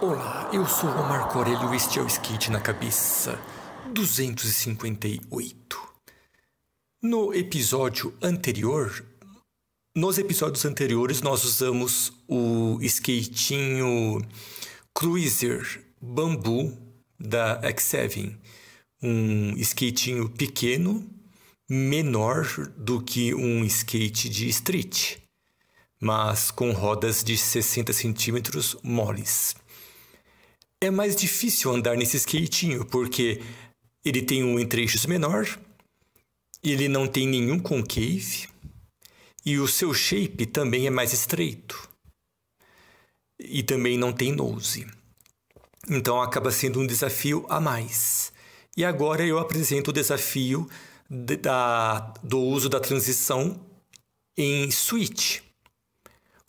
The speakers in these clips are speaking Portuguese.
Olá, eu sou o Marco Aurelio, este é o Skate na Cabeça 258. No episódio anterior, nos episódios anteriores nós usamos o skatinho Cruiser Bambu da X7, um skatinho pequeno, menor do que um skate de street, mas com rodas de 60 centímetros moles. É mais difícil andar nesse skatinho, porque ele tem um entre-eixos menor, ele não tem nenhum concave e o seu shape também é mais estreito. E também não tem nose. Então acaba sendo um desafio a mais. E agora eu apresento o desafio da, do uso da transição em switch.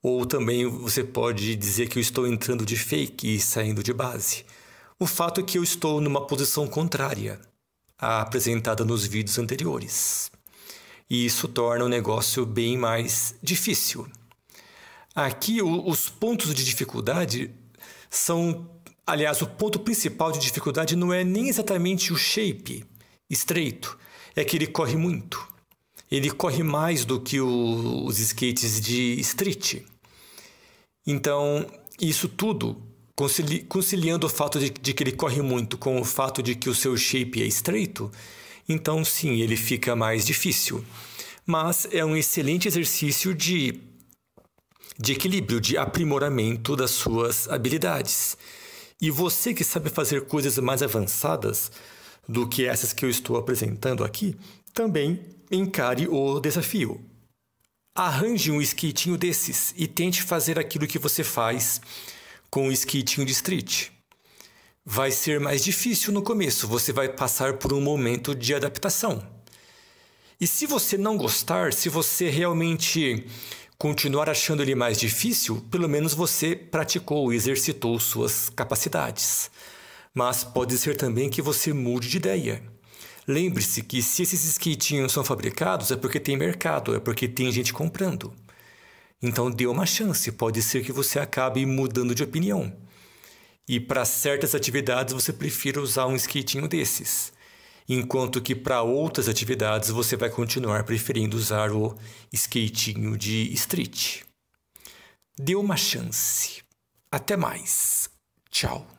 Ou também você pode dizer que eu estou entrando de fake e saindo de base. O fato é que eu estou numa posição contrária à apresentada nos vídeos anteriores. E isso torna o negócio bem mais difícil. Aqui, os pontos de dificuldade são. Aliás, o ponto principal de dificuldade não é nem exatamente o shape estreito, é que ele corre muito ele corre mais do que o, os skates de street. Então, isso tudo, concili, conciliando o fato de, de que ele corre muito com o fato de que o seu shape é estreito, então sim, ele fica mais difícil. Mas é um excelente exercício de, de equilíbrio, de aprimoramento das suas habilidades. E você que sabe fazer coisas mais avançadas do que essas que eu estou apresentando aqui, também Encare o desafio. Arranje um skatinho desses e tente fazer aquilo que você faz com o skatinho de street. Vai ser mais difícil no começo, você vai passar por um momento de adaptação. E se você não gostar, se você realmente continuar achando ele mais difícil, pelo menos você praticou, exercitou suas capacidades. Mas pode ser também que você mude de ideia Lembre-se que se esses skatinhos são fabricados é porque tem mercado, é porque tem gente comprando. Então dê uma chance, pode ser que você acabe mudando de opinião. E para certas atividades você prefira usar um skatinho desses, enquanto que para outras atividades você vai continuar preferindo usar o skatinho de street. Dê uma chance. Até mais. Tchau.